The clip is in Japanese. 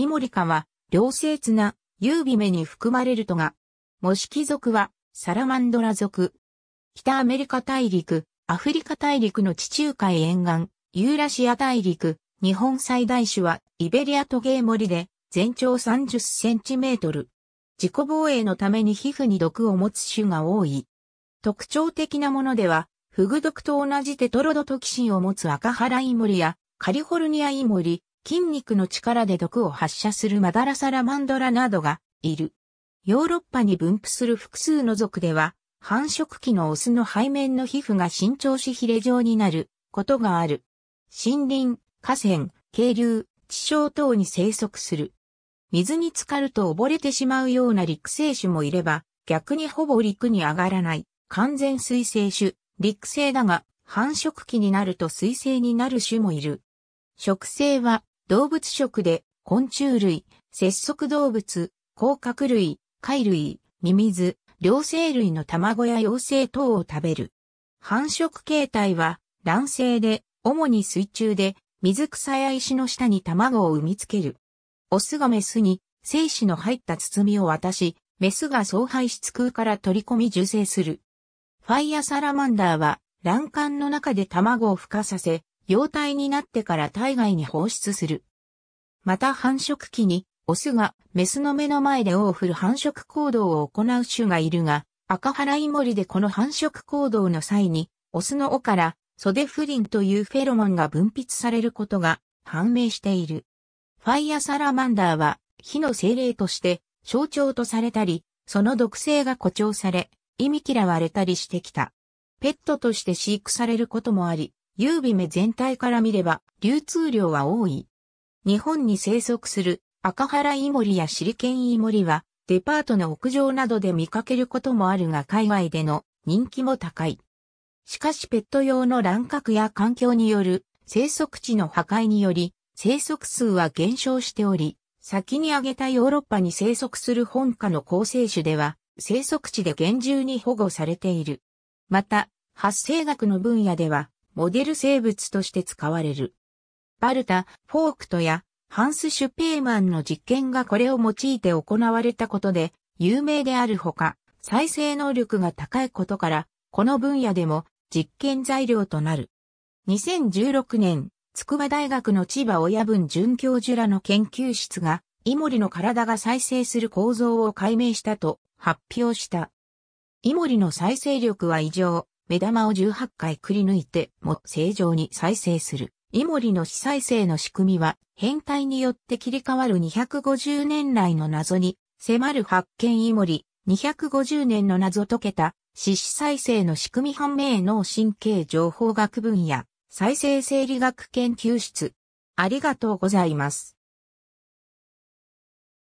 イモリカは、良性綱、優美目に含まれるとが、モシキ族は、サラマンドラ族。北アメリカ大陸、アフリカ大陸の地中海沿岸、ユーラシア大陸、日本最大種は、イベリアトゲイモリで、全長30センチメートル。自己防衛のために皮膚に毒を持つ種が多い。特徴的なものでは、フグ毒と同じテトロドトキシンを持つ赤ハライモリや、カリフォルニアイモリ、筋肉の力で毒を発射するマダラサラマンドラなどがいる。ヨーロッパに分布する複数の属では、繁殖期のオスの背面の皮膚が伸長しヒレ状になることがある。森林、河川、渓流、地小等に生息する。水に浸かると溺れてしまうような陸生種もいれば、逆にほぼ陸に上がらない、完全水生種、陸生だが、繁殖期になると水生になる種もいる。植生は、動物食で昆虫類、節足動物、甲殻類、貝類、ミミズ、両生類の卵や幼生等を食べる。繁殖形態は卵生で、主に水中で、水草や石の下に卵を産みつける。オスがメスに精子の入った包みを渡し、メスが総排出空から取り込み受精する。ファイアサラマンダーは卵管の中で卵を孵化させ、幼体になってから体外に放出する。また繁殖期に、オスがメスの目の前で尾を振る繁殖行動を行う種がいるが、赤原い森でこの繁殖行動の際に、オスの尾から袖不倫というフェロモンが分泌されることが判明している。ファイアサラマンダーは火の精霊として象徴とされたり、その毒性が誇張され、意味嫌われたりしてきた。ペットとして飼育されることもあり、優美目全体から見れば流通量は多い。日本に生息する赤原イモリやシリケンイモリはデパートの屋上などで見かけることもあるが海外での人気も高い。しかしペット用の乱獲や環境による生息地の破壊により生息数は減少しており、先に挙げたヨーロッパに生息する本科の構成種では生息地で厳重に保護されている。また、発生学の分野ではモデル生物として使われる。バルタ、フォークトやハンス・シュペーマンの実験がこれを用いて行われたことで有名であるほか、再生能力が高いことから、この分野でも実験材料となる。2016年、筑波大学の千葉親分准教授らの研究室が、イモリの体が再生する構造を解明したと発表した。イモリの再生力は異常、目玉を18回くり抜いても正常に再生する。イモリの死再生の仕組みは変態によって切り替わる250年来の謎に迫る発見イモリ250年の謎解けた死死再生の仕組み判明脳神経情報学分野再生生理学研究室ありがとうございます。